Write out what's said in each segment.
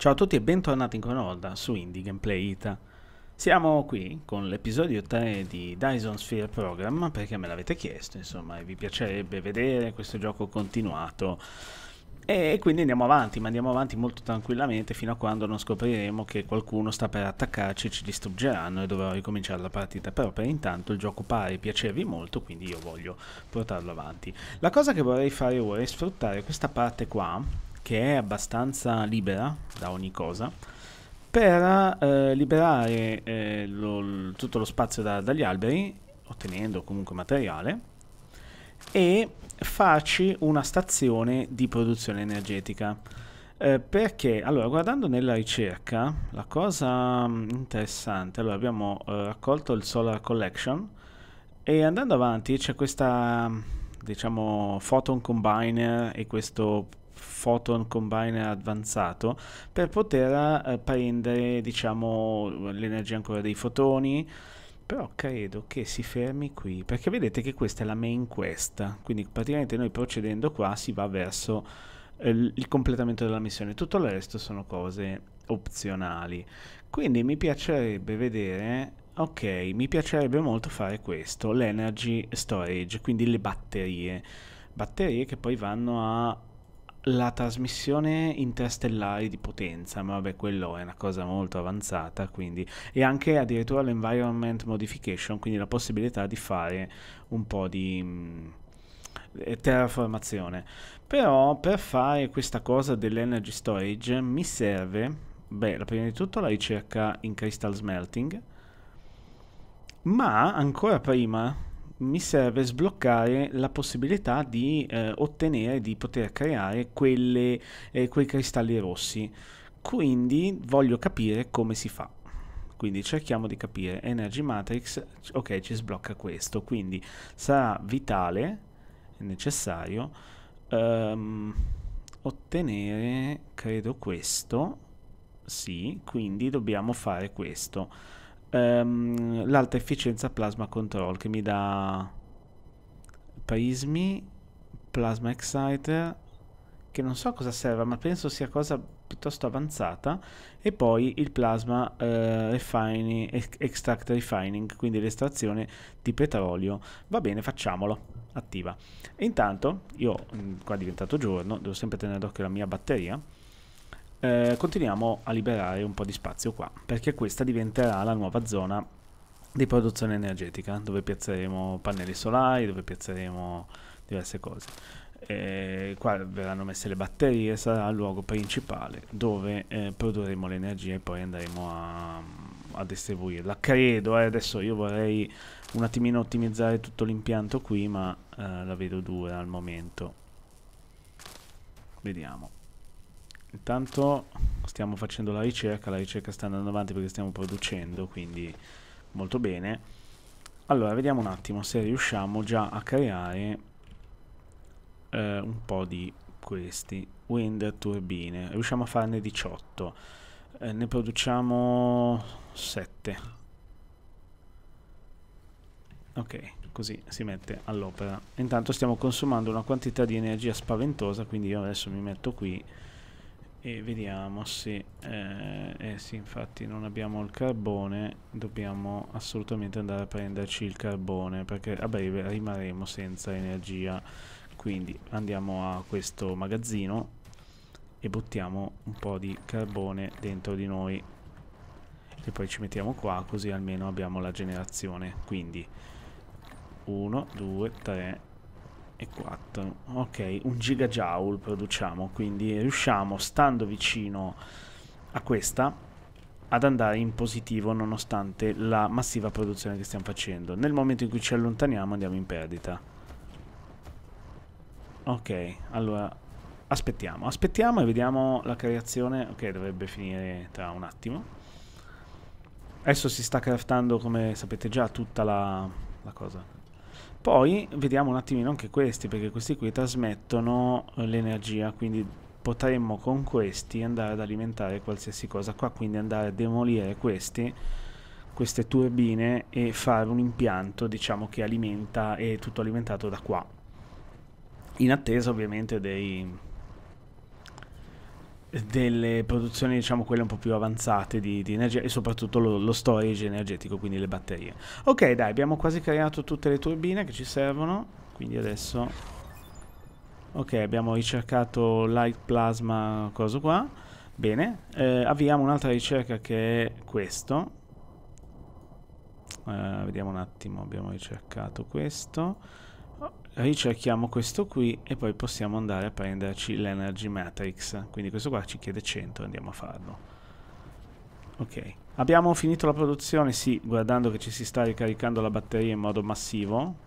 Ciao a tutti e bentornati in volta su Indie Gameplay Ita. Siamo qui con l'episodio 3 di Dyson Sphere Program perché me l'avete chiesto, insomma, e vi piacerebbe vedere questo gioco continuato. E quindi andiamo avanti, ma andiamo avanti molto tranquillamente fino a quando non scopriremo che qualcuno sta per attaccarci, e ci distruggeranno e dovrò ricominciare la partita. Però per intanto il gioco pare piacervi molto, quindi io voglio portarlo avanti. La cosa che vorrei fare ora è sfruttare questa parte qua che è abbastanza libera da ogni cosa per eh, liberare eh, lo, tutto lo spazio da, dagli alberi, ottenendo comunque materiale, e farci una stazione di produzione energetica. Eh, perché, allora, guardando nella ricerca, la cosa mm, interessante, allora abbiamo eh, raccolto il Solar Collection e andando avanti c'è questa, diciamo, Photon Combiner e questo photon combiner avanzato per poter eh, prendere diciamo, l'energia ancora dei fotoni però credo che si fermi qui perché vedete che questa è la main quest quindi praticamente noi procedendo qua si va verso eh, il completamento della missione tutto il resto sono cose opzionali quindi mi piacerebbe vedere ok mi piacerebbe molto fare questo l'energy storage quindi le batterie batterie che poi vanno a la trasmissione interstellare di potenza, ma vabbè, quello è una cosa molto avanzata, quindi e anche addirittura l'environment modification, quindi la possibilità di fare un po' di mh, mm, eh, terraformazione. Però per fare questa cosa dell'energy storage mi serve, beh, prima di tutto la ricerca in crystal smelting, ma ancora prima mi serve sbloccare la possibilità di eh, ottenere, di poter creare quelle, eh, quei cristalli rossi. Quindi voglio capire come si fa. Quindi cerchiamo di capire Energy Matrix, ok ci sblocca questo, quindi sarà vitale, necessario, um, ottenere credo questo, sì, quindi dobbiamo fare questo um, l'alta efficienza plasma control che mi dà prismi, plasma exciter, che non so cosa serva, ma penso sia cosa piuttosto avanzata, e poi il plasma eh, refining, extract refining, quindi l'estrazione di petrolio. Va bene, facciamolo. Attiva. intanto, io, mm, qua è diventato giorno, devo sempre tenere d'occhio la mia batteria, eh, continuiamo a liberare un po' di spazio qua, perché questa diventerà la nuova zona di produzione energetica, dove piazzeremo pannelli solari, dove piazzeremo diverse cose. Eh, qua verranno messe le batterie, sarà il luogo principale dove eh, produrremo l'energia e poi andremo a, a distribuirla. Credo, eh, adesso io vorrei un attimino ottimizzare tutto l'impianto qui, ma eh, la vedo dura al momento. Vediamo. Intanto stiamo facendo la ricerca, la ricerca sta andando avanti perché stiamo producendo, quindi molto bene. Allora, vediamo un attimo se riusciamo già a creare eh, un po' di questi wind turbine. Riusciamo a farne 18, eh, ne produciamo 7. Ok, così si mette all'opera. Intanto stiamo consumando una quantità di energia spaventosa, quindi io adesso mi metto qui e vediamo se eh, eh sì infatti non abbiamo il carbone dobbiamo assolutamente andare a prenderci il carbone perché a breve rimarremo senza energia quindi andiamo a questo magazzino e buttiamo un po' di carbone dentro di noi e poi ci mettiamo qua così almeno abbiamo la generazione quindi 1 2 3 e 4 ok un gigajoule produciamo quindi riusciamo stando vicino a questa ad andare in positivo nonostante la massiva produzione che stiamo facendo nel momento in cui ci allontaniamo andiamo in perdita ok allora aspettiamo aspettiamo e vediamo la creazione ok dovrebbe finire tra un attimo adesso si sta craftando come sapete già tutta la, la cosa poi vediamo un attimino anche questi, perché questi qui trasmettono eh, l'energia, quindi potremmo con questi andare ad alimentare qualsiasi cosa qua, quindi andare a demolire questi, queste turbine e fare un impianto, diciamo, che alimenta, è tutto alimentato da qua. In attesa ovviamente dei, delle produzioni, diciamo quelle un po' più avanzate di, di energia e soprattutto lo, lo, storage energetico, quindi le batterie. Ok, dai, abbiamo quasi creato tutte le turbine che ci servono, quindi adesso... Ok, abbiamo ricercato light plasma, cosa qua. Bene, eh, avviamo un'altra ricerca che è questo. Eh, vediamo un attimo, abbiamo ricercato questo ricerchiamo questo qui e poi possiamo andare a prenderci l'energy matrix quindi questo qua ci chiede 100 andiamo a farlo ok abbiamo finito la produzione sì guardando che ci si sta ricaricando la batteria in modo massivo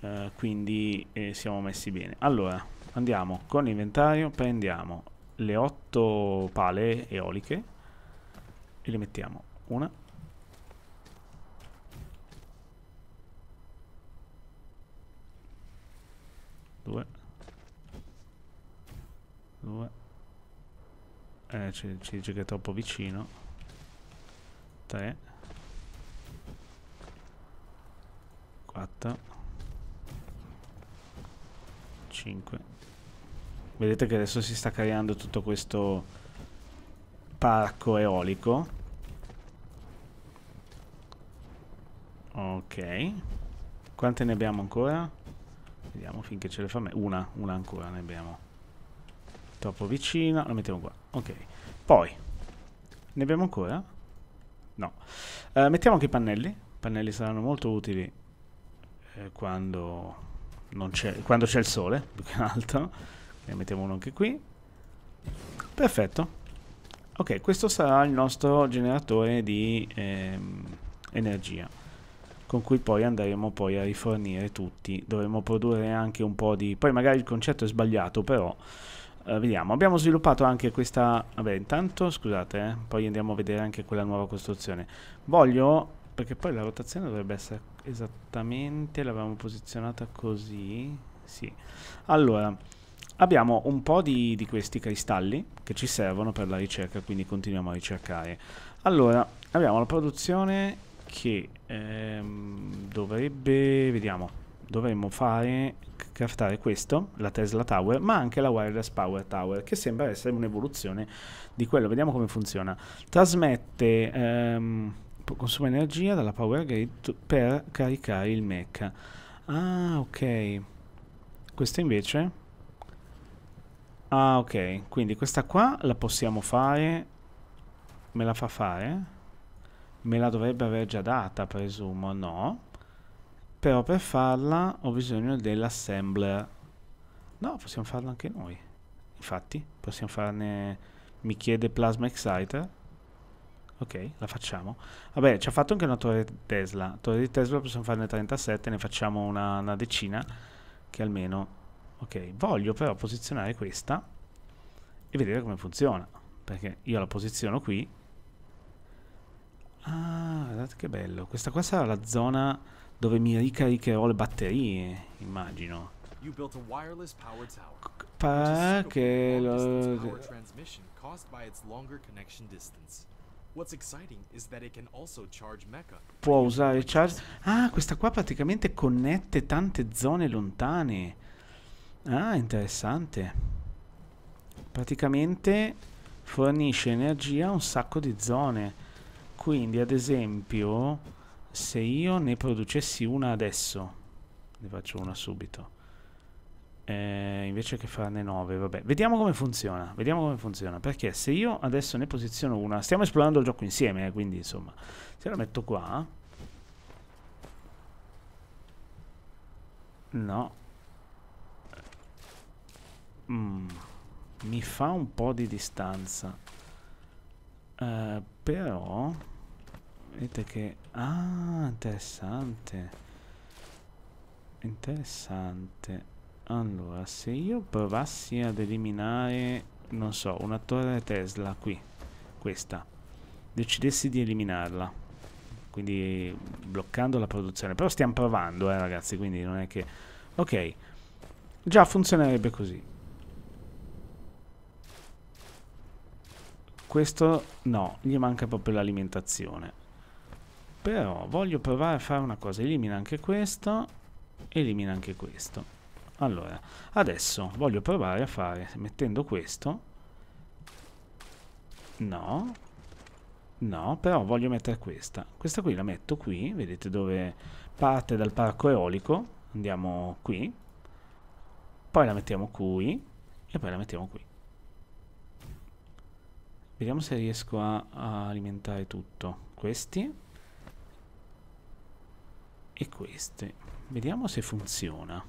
Uh, quindi eh, siamo messi bene allora andiamo con l'inventario prendiamo le 8 pale eoliche e le mettiamo una Due. Due. Eh, ci, ci dice che è troppo vicino. Tre. Quattro. Cinque. Vedete che adesso si sta creando tutto questo parco eolico. Ok. Quante ne abbiamo ancora? Vediamo finché ce le fa me. Una, una ancora ne abbiamo. Troppo vicina, la mettiamo qua. Ok. Poi, ne abbiamo ancora? No. Uh, mettiamo anche i pannelli. I pannelli saranno molto utili eh, quando c'è il sole, più che altro. Ne mettiamo uno anche qui. Perfetto. Ok, questo sarà il nostro generatore di ehm, energia con cui poi andremo poi a rifornire tutti. Dovremmo produrre anche un po' di... Poi magari il concetto è sbagliato, però eh, vediamo. Abbiamo sviluppato anche questa... Vabbè, intanto, scusate, eh, poi andiamo a vedere anche quella nuova costruzione. Voglio... Perché poi la rotazione dovrebbe essere esattamente... L'avevamo posizionata così... Sì. Allora, abbiamo un po' di, di questi cristalli che ci servono per la ricerca, quindi continuiamo a ricercare. Allora, abbiamo la produzione che ehm, dovrebbe, vediamo, dovremmo fare, craftare questo, la Tesla Tower, ma anche la Wireless Power Tower, che sembra essere un'evoluzione di quello. Vediamo come funziona. Trasmette, ehm, consuma energia dalla Power Grid per caricare il Mac. Ah, ok. Questa invece... Ah, ok. Quindi questa qua la possiamo fare... Me la fa fare? me la dovrebbe aver già data, presumo, no? Però per farla ho bisogno dell'assembler. No, possiamo farla anche noi. Infatti, possiamo farne... Mi chiede Plasma Exciter. Ok, la facciamo. Vabbè, ci ha fatto anche una torre Tesla. Torre di Tesla possiamo farne 37, ne facciamo una, una decina. Che almeno... Ok, voglio però posizionare questa e vedere come funziona. Perché io la posiziono qui Ah, guardate che bello. Questa qua sarà la zona dove mi ricaricherò le batterie, immagino. che lo... Può usare charge... Ah, questa qua praticamente connette tante zone lontane. Ah, interessante. Praticamente fornisce energia a un sacco di zone. Quindi, ad esempio, se io ne producessi una adesso, ne faccio una subito. Eh, invece che farne 9, vabbè. Vediamo come funziona. Vediamo come funziona. Perché se io adesso ne posiziono una, stiamo esplorando il gioco insieme, eh, quindi insomma, se la metto qua. No. Mm. Mi fa un po' di distanza. Eh, però Vedete che... Ah, interessante. Interessante. Allora, se io provassi ad eliminare, non so, una torre Tesla qui, questa, decidessi di eliminarla, quindi bloccando la produzione. Però stiamo provando, eh ragazzi, quindi non è che... Ok, già funzionerebbe così. Questo no, gli manca proprio l'alimentazione. Però voglio provare a fare una cosa. Elimina anche questo. Elimina anche questo. Allora, adesso voglio provare a fare, mettendo questo. No. No, però voglio mettere questa. Questa qui la metto qui. Vedete dove parte dal parco eolico. Andiamo qui. Poi la mettiamo qui. E poi la mettiamo qui. Vediamo se riesco a, a alimentare tutto. Questi e queste. Vediamo se funziona.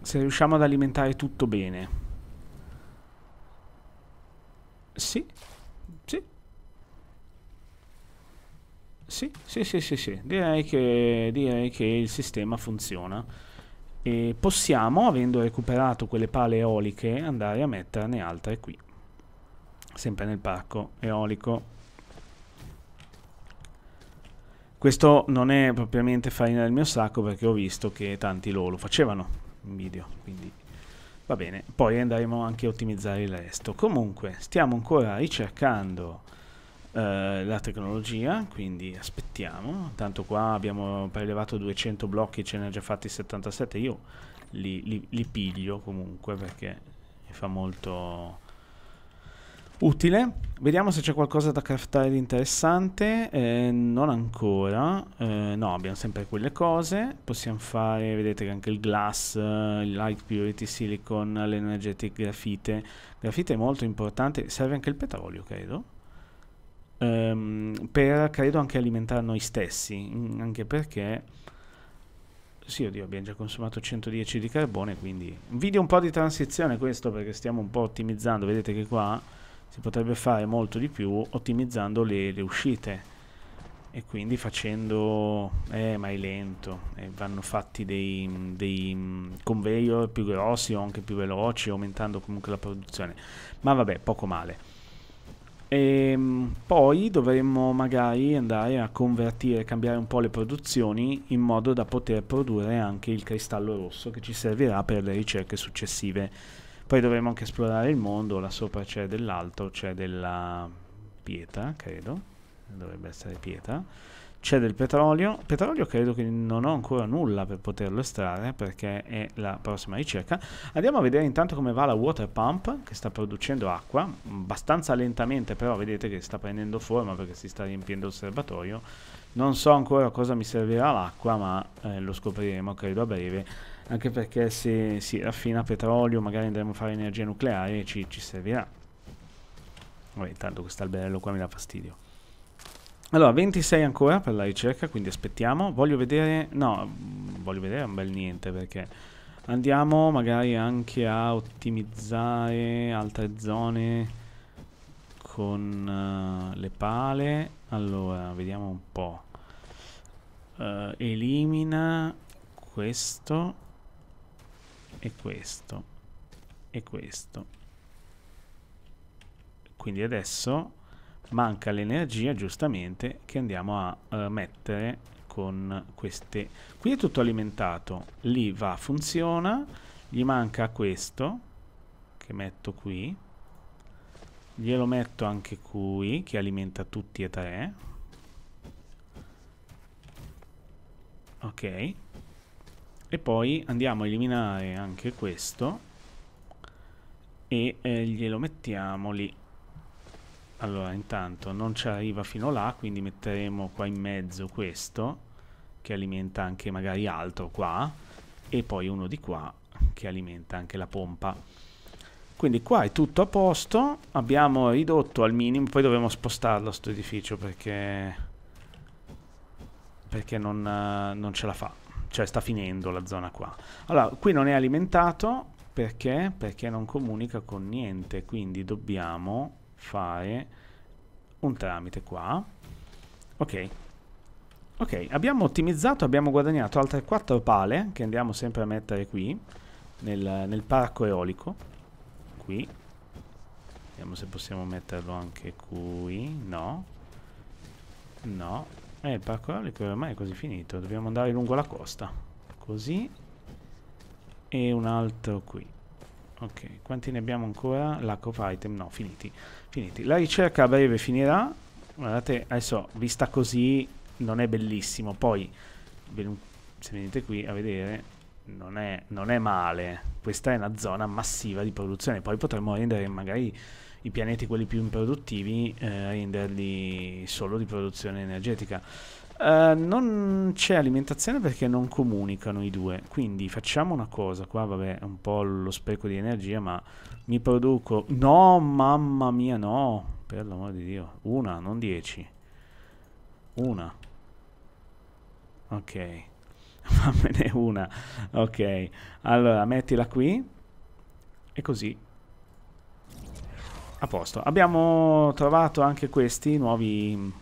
Se riusciamo ad alimentare tutto bene. Sì. Sì. Sì, sì, sì, sì, sì. Direi, che, direi che il sistema funziona. E possiamo, avendo recuperato quelle pale eoliche, andare a metterne altre qui. Sempre nel parco eolico. Questo non è propriamente farina del mio sacco perché ho visto che tanti lo, lo facevano in video, quindi va bene. Poi andremo anche a ottimizzare il resto. Comunque stiamo ancora ricercando eh, la tecnologia, quindi aspettiamo. Tanto qua abbiamo prelevato 200 blocchi, ce ne ha già fatti 77, io li, li, li piglio comunque perché mi fa molto utile. Vediamo se c'è qualcosa da craftare di interessante. Eh, non ancora. Eh, no, abbiamo sempre quelle cose. Possiamo fare, vedete che anche il glass, eh, il light purity silicon, l'energetic grafite. Grafite è molto importante. Serve anche il petrolio, credo. Ehm, per, credo, anche alimentare noi stessi. Mm, anche perché... Sì, oddio, abbiamo già consumato 110 di carbone, quindi... video un po' di transizione questo, perché stiamo un po' ottimizzando. Vedete che qua si potrebbe fare molto di più ottimizzando le, le uscite e quindi facendo eh ma è lento eh, vanno fatti dei, dei mm, conveyor più grossi o anche più veloci aumentando comunque la produzione ma vabbè poco male e ehm, poi dovremmo magari andare a convertire, cambiare un po' le produzioni in modo da poter produrre anche il cristallo rosso che ci servirà per le ricerche successive. Poi dovremo anche esplorare il mondo, là sopra c'è dell'alto, c'è della pietra, credo, dovrebbe essere pietra. C'è del petrolio, petrolio credo che non ho ancora nulla per poterlo estrarre perché è la prossima ricerca. Andiamo a vedere intanto come va la water pump che sta producendo acqua, abbastanza lentamente però vedete che sta prendendo forma perché si sta riempiendo il serbatoio. Non so ancora cosa mi servirà l'acqua ma eh, lo scopriremo credo a breve anche perché se si raffina petrolio magari andremo a fare energia nucleare e ci, ci servirà. Vabbè, intanto questo alberello qua mi dà fastidio. Allora, 26 ancora per la ricerca, quindi aspettiamo. Voglio vedere... No, voglio vedere un bel niente perché... Andiamo magari anche a ottimizzare altre zone con uh, le pale. Allora, vediamo un po'. Uh, elimina questo e questo e questo quindi adesso manca l'energia giustamente che andiamo a eh, mettere con queste qui è tutto alimentato lì va funziona gli manca questo che metto qui glielo metto anche qui che alimenta tutti e tre ok e poi andiamo a eliminare anche questo e eh, glielo mettiamo lì allora intanto non ci arriva fino là quindi metteremo qua in mezzo questo che alimenta anche magari altro qua e poi uno di qua che alimenta anche la pompa quindi qua è tutto a posto abbiamo ridotto al minimo poi dovremo spostarlo questo edificio perché perché non, non ce la fa cioè sta finendo la zona qua. Allora, qui non è alimentato perché? Perché non comunica con niente, quindi dobbiamo fare un tramite qua. Ok. Ok, abbiamo ottimizzato, abbiamo guadagnato altre 4 pale che andiamo sempre a mettere qui nel, nel parco eolico. Qui. Vediamo se possiamo metterlo anche qui. No. No, eh, il parco eolico ormai è quasi finito. Dobbiamo andare lungo la costa. Così. E un altro qui. Ok, quanti ne abbiamo ancora? Lack of item, no, finiti. finiti. La ricerca a breve finirà. Guardate, adesso, vista così, non è bellissimo. Poi, se venite qui a vedere, non è, non è male. Questa è una zona massiva di produzione. Poi potremmo rendere magari i pianeti quelli più improduttivi eh, renderli solo di produzione energetica. Uh, non c'è alimentazione perché non comunicano i due. Quindi facciamo una cosa. Qua vabbè è un po' lo spreco di energia, ma mi produco... No, mamma mia, no. Per l'amore di Dio. Una, non dieci. Una. Ok. Fammene una. Ok. Allora, mettila qui. E così a posto. Abbiamo trovato anche questi nuovi...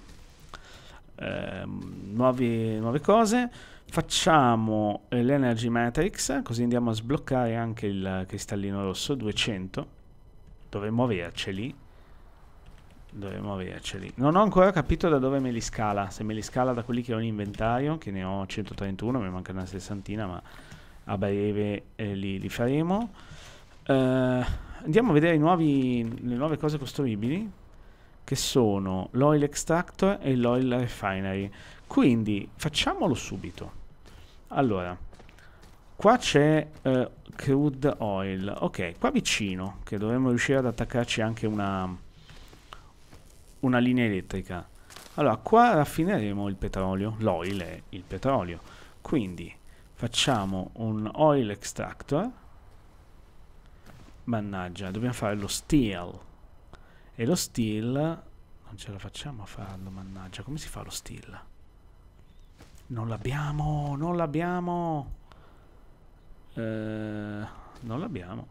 Eh, nuovi nuove cose. Facciamo l'Energy Matrix, così andiamo a sbloccare anche il cristallino rosso, 200. Dovremmo averceli. Dovremmo averceli. Non ho ancora capito da dove me li scala. Se me li scala da quelli che ho in inventario, che ne ho 131, mi manca una sessantina, ma a breve eh, li, li, faremo. Eh... Andiamo a vedere nuovi, le nuove cose costruibili che sono l'oil extractor e l'oil refinery. Quindi facciamolo subito. Allora, qua c'è eh, crude oil. Ok, qua vicino, che dovremmo riuscire ad attaccarci anche una, una linea elettrica. Allora, qua raffineremo il petrolio, l'oil è il petrolio. Quindi facciamo un oil extractor Mannaggia, dobbiamo fare lo steel. E lo steel... Non ce la facciamo a farlo, mannaggia. Come si fa lo steel? Non l'abbiamo, non l'abbiamo. Eh, non l'abbiamo.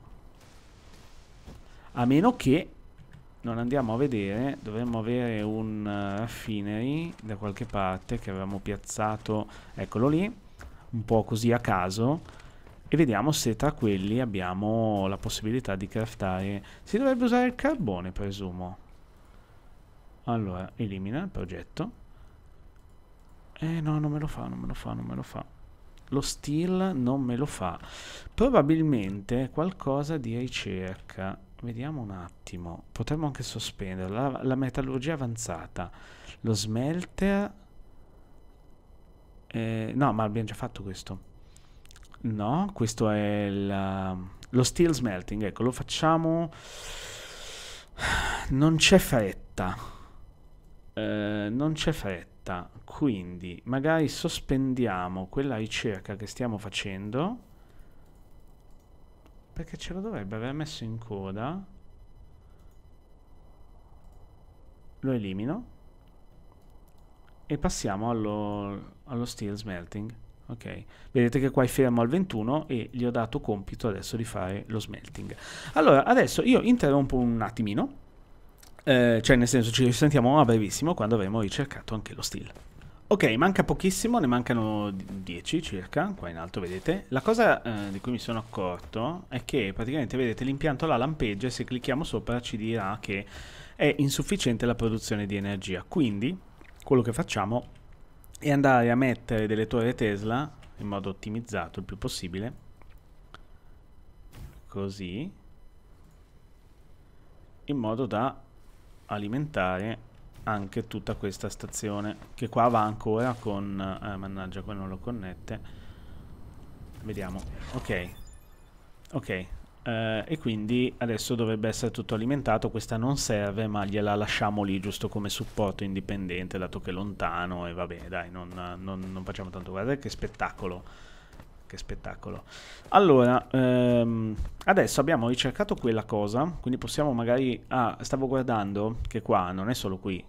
A meno che non andiamo a vedere, dovremmo avere un eh, raffinery da qualche parte che avevamo piazzato, eccolo lì, un po' così a caso e vediamo se tra quelli abbiamo la possibilità di craftare. Si dovrebbe usare il carbone, presumo. Allora, elimina il progetto. Eh no, non me lo fa, non me lo fa, non me lo fa. Lo steel non me lo fa. Probabilmente qualcosa di ricerca. Vediamo un attimo. Potremmo anche sospendere la, la metallurgia avanzata. Lo smelter... Eh, no, ma abbiamo già fatto questo. No, questo è il, um, lo steel smelting. Ecco, lo facciamo. Non c'è fretta. Eh, non c'è fretta. Quindi magari sospendiamo quella ricerca che stiamo facendo. Perché ce lo dovrebbe aver messo in coda. Lo elimino. E passiamo allo, allo steel smelting ok vedete che qua è fermo al 21 e gli ho dato compito adesso di fare lo smelting allora adesso io interrompo un attimino eh, cioè nel senso ci risentiamo a brevissimo quando avremo ricercato anche lo steel Ok, manca pochissimo, ne mancano 10 circa, qua in alto vedete. La cosa eh, di cui mi sono accorto è che praticamente vedete l'impianto la lampeggia e se clicchiamo sopra ci dirà che è insufficiente la produzione di energia. Quindi quello che facciamo e andare a mettere delle torri Tesla in modo ottimizzato il più possibile così in modo da alimentare anche tutta questa stazione che qua va ancora con eh, mannaggia qua non lo connette vediamo ok ok eh, e quindi adesso dovrebbe essere tutto alimentato, questa non serve ma gliela lasciamo lì giusto come supporto indipendente dato che è lontano e va bene, dai non, non, non facciamo tanto, guardate che spettacolo, che spettacolo. Allora, ehm, adesso abbiamo ricercato quella cosa, quindi possiamo magari, ah stavo guardando che qua non è solo qui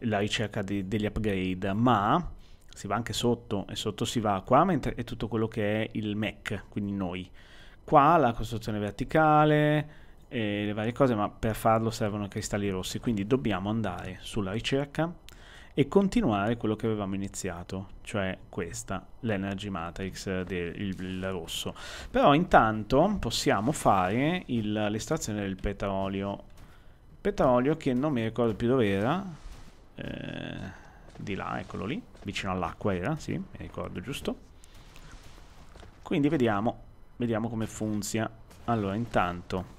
la ricerca di, degli upgrade ma si va anche sotto e sotto si va qua mentre è tutto quello che è il Mac, quindi noi. Qua la costruzione verticale e le varie cose, ma per farlo servono cristalli rossi, quindi dobbiamo andare sulla ricerca e continuare quello che avevamo iniziato, cioè questa, l'energy matrix del rosso. Però intanto possiamo fare l'estrazione del petrolio, petrolio che non mi ricordo più dove era, eh, di là, eccolo lì, vicino all'acqua era, sì, mi ricordo giusto. Quindi vediamo Vediamo come funziona. Allora, intanto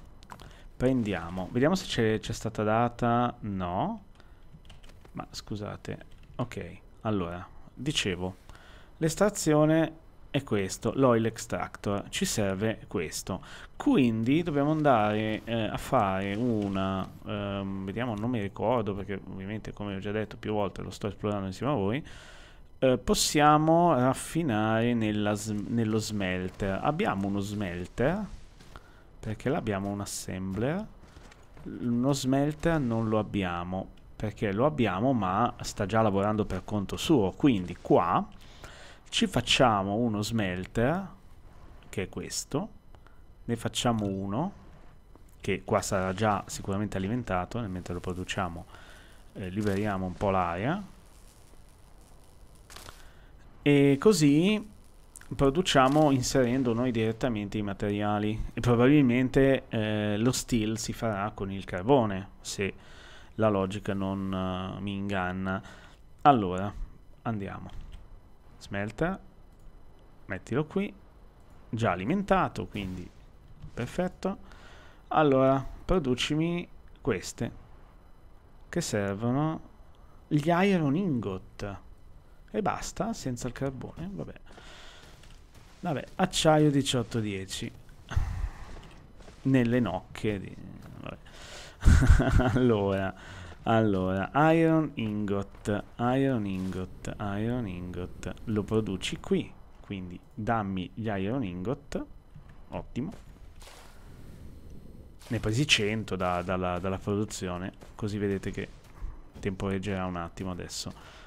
prendiamo. Vediamo se c'è stata data. No. Ma scusate. Ok, allora, dicevo, l'estrazione è questo, l'oil extractor, ci serve questo. Quindi dobbiamo andare eh, a fare una, ehm, vediamo, non mi ricordo perché ovviamente come ho già detto più volte lo sto esplorando insieme a voi, eh, possiamo raffinare sm nello smelter. Abbiamo uno smelter, perché l'abbiamo un assembler. Uno smelter non lo abbiamo, perché lo abbiamo ma sta già lavorando per conto suo. Quindi qua ci facciamo uno smelter, che è questo. Ne facciamo uno che qua sarà già sicuramente alimentato mentre lo produciamo eh, liberiamo un po' l'aria e così produciamo inserendo noi direttamente i materiali e probabilmente eh, lo steel si farà con il carbone se la logica non uh, mi inganna allora andiamo smelter mettilo qui già alimentato quindi perfetto allora producimi queste che servono gli iron ingot e basta, senza il carbone, vabbè. Vabbè, acciaio 1810. Nelle nocche di... allora, allora, iron ingot, iron ingot, iron ingot. Lo produci qui, quindi dammi gli iron ingot. Ottimo. Ne presi 100 da, dalla, dalla produzione, così vedete che tempo reggerà un attimo adesso.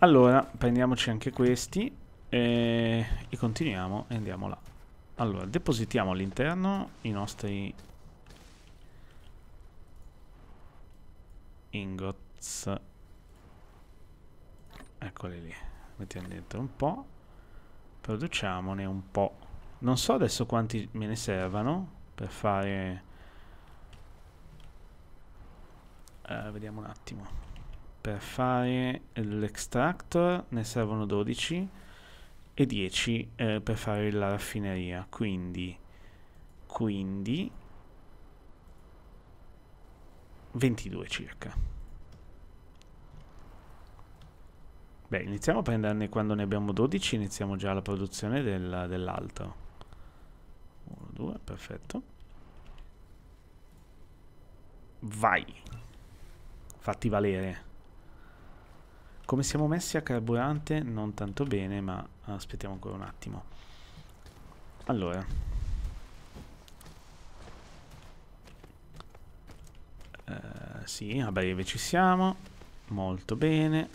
Allora, prendiamoci anche questi e, e continuiamo e andiamo là. Allora, depositiamo all'interno i nostri ingots. Eccoli lì. Mettiamo dentro un po'. Produciamone un po'. Non so adesso quanti me ne servano per fare... Eh, vediamo un attimo per fare l'extractor ne servono 12 e 10 eh, per fare la raffineria quindi quindi 22 circa beh iniziamo a prenderne quando ne abbiamo 12 iniziamo già la produzione del, dell'altro 1 2 perfetto vai fatti valere come siamo messi a carburante? Non tanto bene, ma aspettiamo ancora un attimo. Allora. Uh, sì, a breve ci siamo. Molto bene.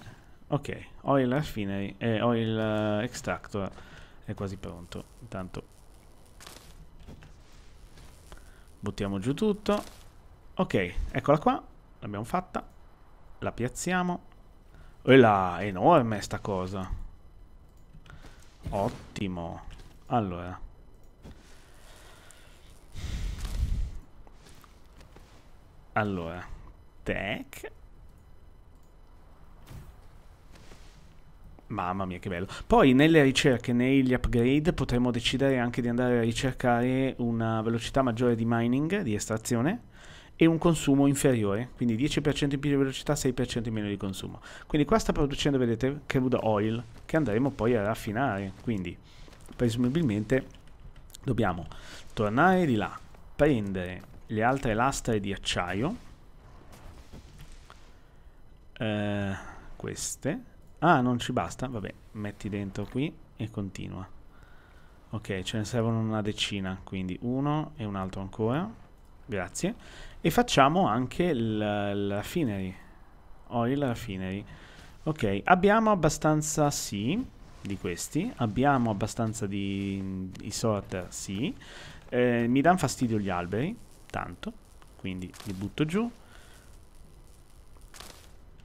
Ok, oil raffinery, eh, oil eh, extractor è quasi pronto. Intanto buttiamo giù tutto. Ok, eccola qua, l'abbiamo fatta. La piazziamo. E la enorme sta cosa. Ottimo. Allora. Allora. Tech. Mamma mia che bello. Poi nelle ricerche, negli upgrade, potremmo decidere anche di andare a ricercare una velocità maggiore di mining, di estrazione e un consumo inferiore, quindi 10% in più di velocità, 6% in meno di consumo. Quindi qua sta producendo, vedete, crude oil che andremo poi a raffinare, quindi presumibilmente dobbiamo tornare di là, prendere le altre lastre di acciaio, eh, queste, ah non ci basta, vabbè, metti dentro qui e continua. Ok, ce ne servono una decina, quindi uno e un altro ancora. Grazie e facciamo anche la, la raffinery oil refinery ok abbiamo abbastanza sì di questi abbiamo abbastanza di, di sorter sì eh, mi danno fastidio gli alberi tanto quindi li butto giù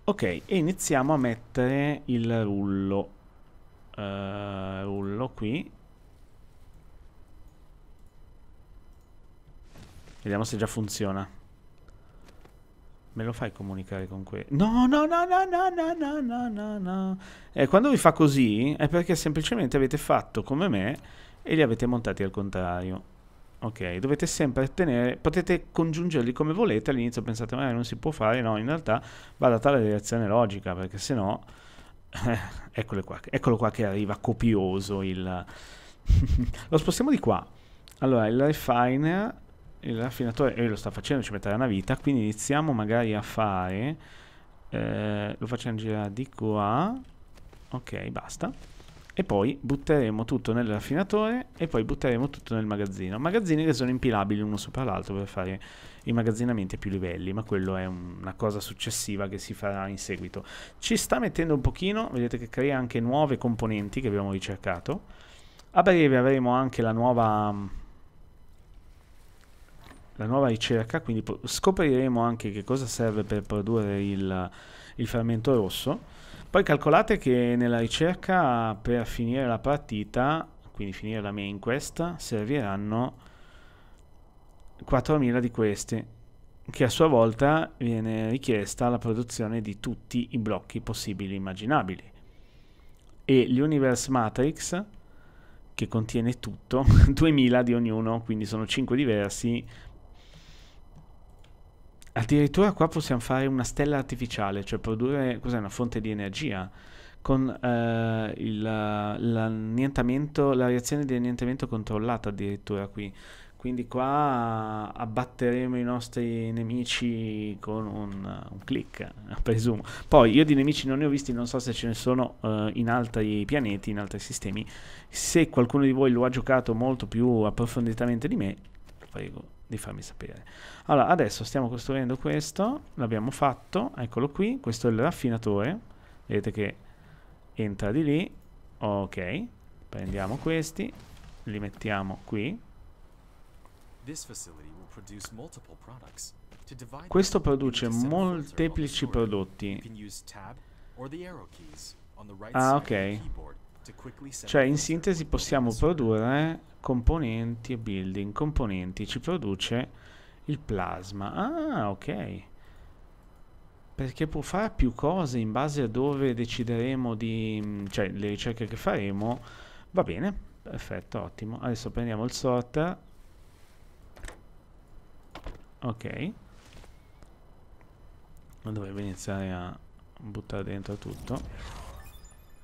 ok e iniziamo a mettere il rullo uh, rullo qui vediamo se già funziona Me lo fai comunicare con quei. No, no, no, no, no, no, no, no, no, no. Eh, quando vi fa così è perché semplicemente avete fatto come me e li avete montati al contrario. Ok, dovete sempre tenere... Potete congiungerli come volete. All'inizio pensate, ma eh, non si può fare. No, in realtà va data la direzione logica, perché se no... Eccolo qua, eccolo qua che arriva copioso il... lo spostiamo di qua. Allora, il refiner l'affinatore e lo sta facendo, ci metterà una vita, quindi iniziamo magari a fare, eh, lo facciamo girare di qua, ok basta, e poi butteremo tutto nel raffinatore e poi butteremo tutto nel magazzino, magazzini che sono impilabili uno sopra l'altro per fare immagazzinamenti a più livelli, ma quello è una cosa successiva che si farà in seguito. Ci sta mettendo un pochino, vedete che crea anche nuove componenti che abbiamo ricercato, a breve avremo anche la nuova la nuova ricerca, quindi scopriremo anche che cosa serve per produrre il, il fermento rosso. Poi calcolate che nella ricerca per finire la partita, quindi finire la main quest, serviranno 4.000 di questi, che a sua volta viene richiesta la produzione di tutti i blocchi possibili e immaginabili. E l'Universe Matrix, che contiene tutto, 2.000 di ognuno, quindi sono 5 diversi, Addirittura qua possiamo fare una stella artificiale, cioè produrre cos'è, una fonte di energia con eh, il, l'annientamento, la reazione di annientamento controllata addirittura qui. Quindi qua abbatteremo i nostri nemici con un, un clic, presumo. Poi io di nemici non ne ho visti, non so se ce ne sono eh, in altri pianeti, in altri sistemi. Se qualcuno di voi lo ha giocato molto più approfonditamente di me, prego, di farmi sapere. Allora, adesso stiamo costruendo questo, l'abbiamo fatto, eccolo qui, questo è il raffinatore, vedete che entra di lì, ok, prendiamo questi, li mettiamo qui. Questo produce molteplici prodotti. Ah, ok. Cioè, in sintesi possiamo produrre componenti e building componenti ci produce il plasma ah ok perché può fare più cose in base a dove decideremo di mm, cioè le ricerche che faremo va bene perfetto ottimo adesso prendiamo il sorter ok dovrebbe iniziare a buttare dentro tutto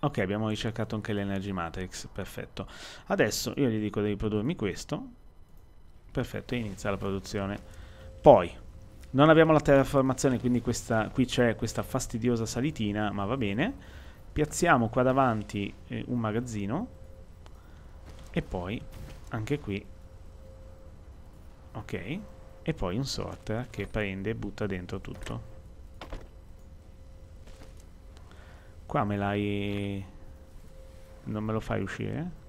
Ok, abbiamo ricercato anche l'Energy Matrix, perfetto. Adesso io gli dico di produrmi questo. Perfetto, inizia la produzione. Poi, non abbiamo la terraformazione, quindi questa, qui c'è questa fastidiosa salitina, ma va bene. Piazziamo qua davanti eh, un magazzino. E poi, anche qui. Ok. E poi un sorter che prende e butta dentro tutto. Qua me l'hai... Non me lo fai uscire?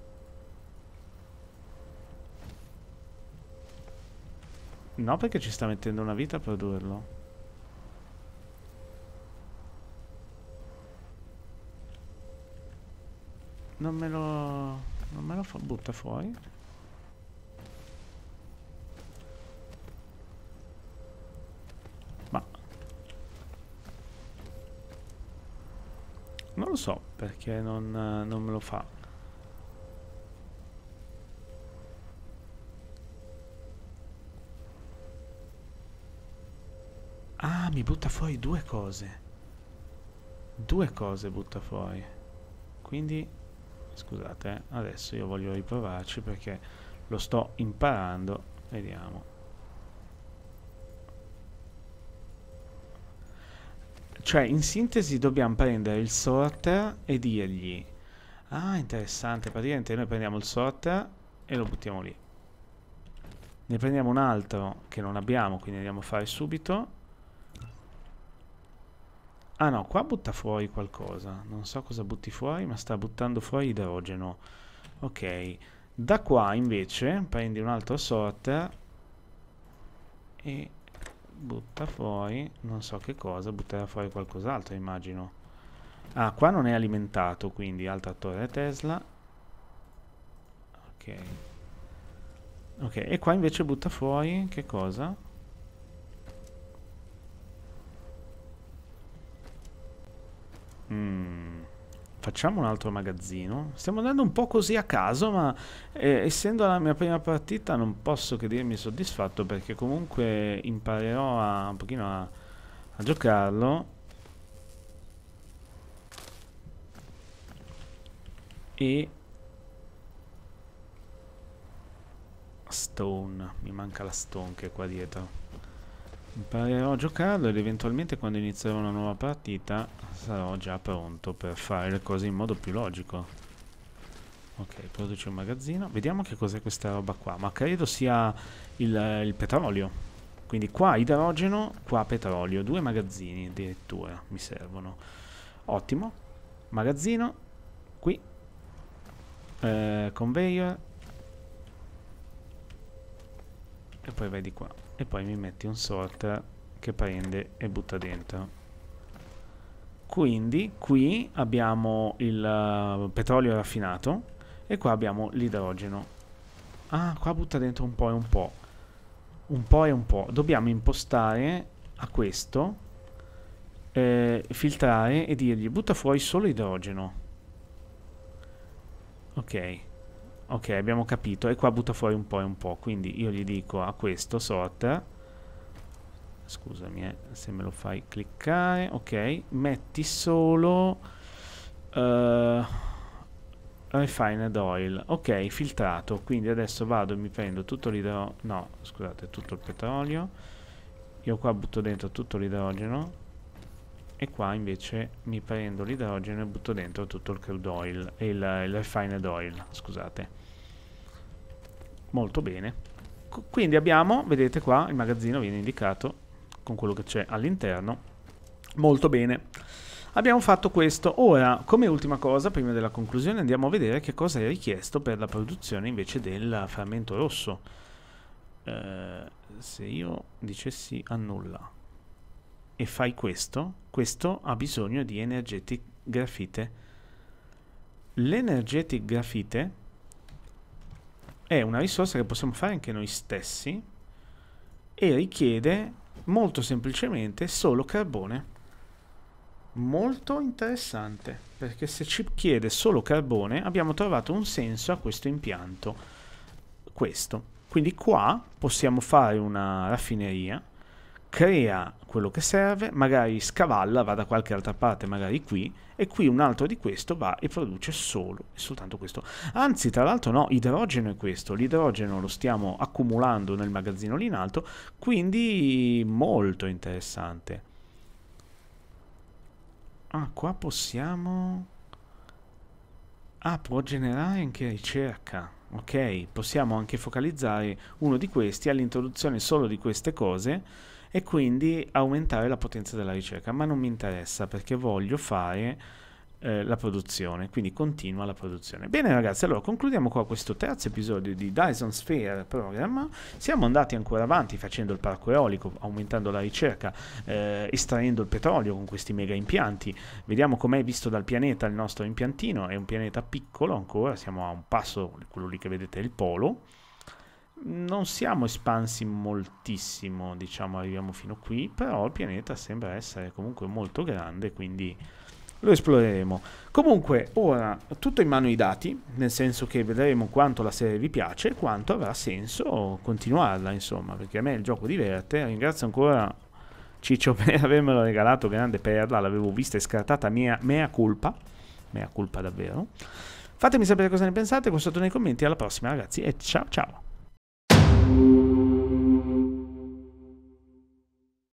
No, perché ci sta mettendo una vita a produrlo. Non me lo... Non me lo fa... butta fuori. Non lo so perché non, non me lo fa. Ah, mi butta fuori due cose. Due cose butta fuori. Quindi, scusate, eh, adesso io voglio riprovarci perché lo sto imparando. Vediamo. Cioè, in sintesi dobbiamo prendere il sorter e dirgli... Ah, interessante. Praticamente noi prendiamo il sorter e lo buttiamo lì. Ne prendiamo un altro che non abbiamo, quindi andiamo a fare subito. Ah no, qua butta fuori qualcosa. Non so cosa butti fuori, ma sta buttando fuori idrogeno. Ok. Da qua invece prendi un altro sorter e butta fuori non so che cosa butterà fuori qualcos'altro immagino ah qua non è alimentato quindi altra torre eh, tesla ok ok e qua invece butta fuori che cosa mm facciamo un altro magazzino. Stiamo andando un po' così a caso, ma eh, essendo la mia prima partita non posso che dirmi soddisfatto perché comunque imparerò a, un pochino a, a giocarlo. E Stone, mi manca la Stone che è qua dietro. Imparerò a giocarlo ed eventualmente quando inizierò una nuova partita sarò già pronto per fare le cose in modo più logico. Ok, produce un magazzino. Vediamo che cos'è questa roba qua. Ma credo sia il, il petrolio. Quindi qua idrogeno, qua petrolio. Due magazzini addirittura mi servono. Ottimo. Magazzino. Qui. Eh, conveyor. E poi vai di qua e poi mi metti un sort che prende e butta dentro quindi qui abbiamo il eh, petrolio raffinato e qua abbiamo l'idrogeno ah qua butta dentro un po' e un po' un po' e un po' dobbiamo impostare a questo eh, filtrare e dirgli butta fuori solo idrogeno ok Ok, abbiamo capito. E qua butta fuori un po' e un po'. Quindi io gli dico a questo sort. Scusami, eh, se me lo fai cliccare. Ok, metti solo... Uh, eh, refined oil. Ok, filtrato. Quindi adesso vado e mi prendo tutto l'idrogeno... No, scusate, tutto il petrolio. Io qua butto dentro tutto l'idrogeno e qua invece mi prendo l'idrogeno e butto dentro tutto il crude oil, il, il refined oil, scusate. Molto bene. C quindi abbiamo, vedete qua, il magazzino viene indicato con quello che c'è all'interno. Molto bene. Abbiamo fatto questo. Ora, come ultima cosa, prima della conclusione, andiamo a vedere che cosa è richiesto per la produzione invece del frammento rosso. Eh, se io dicessi annulla e fai questo, questo ha bisogno di energetic grafite. L'energetic grafite è una risorsa che possiamo fare anche noi stessi e richiede molto semplicemente solo carbone. Molto interessante, perché se ci chiede solo carbone abbiamo trovato un senso a questo impianto. Questo. Quindi qua possiamo fare una raffineria, crea quello che serve, magari scavalla, va da qualche altra parte, magari qui, e qui un altro di questo va e produce solo e soltanto questo. Anzi, tra l'altro no, idrogeno è questo, l'idrogeno lo stiamo accumulando nel magazzino lì in alto, quindi molto interessante. Ah, qua possiamo... Ah, può generare anche ricerca. Ok, possiamo anche focalizzare uno di questi all'introduzione solo di queste cose e quindi aumentare la potenza della ricerca, ma non mi interessa perché voglio fare eh, la produzione, quindi continua la produzione. Bene ragazzi, allora concludiamo qua questo terzo episodio di Dyson Sphere Program, siamo andati ancora avanti facendo il parco eolico, aumentando la ricerca, eh, estraendo il petrolio con questi mega impianti, vediamo com'è visto dal pianeta il nostro impiantino, è un pianeta piccolo ancora, siamo a un passo, quello lì che vedete è il polo, non siamo espansi moltissimo, diciamo arriviamo fino qui, però il pianeta sembra essere comunque molto grande, quindi lo esploreremo. Comunque, ora tutto in mano i dati, nel senso che vedremo quanto la serie vi piace e quanto avrà senso continuarla, insomma, perché a me il gioco diverte. Ringrazio ancora Ciccio per avermelo regalato, grande perla, l'avevo vista e scartata, mia, mea colpa, mea colpa davvero. Fatemi sapere cosa ne pensate, con sotto nei commenti, alla prossima ragazzi e ciao ciao! thank you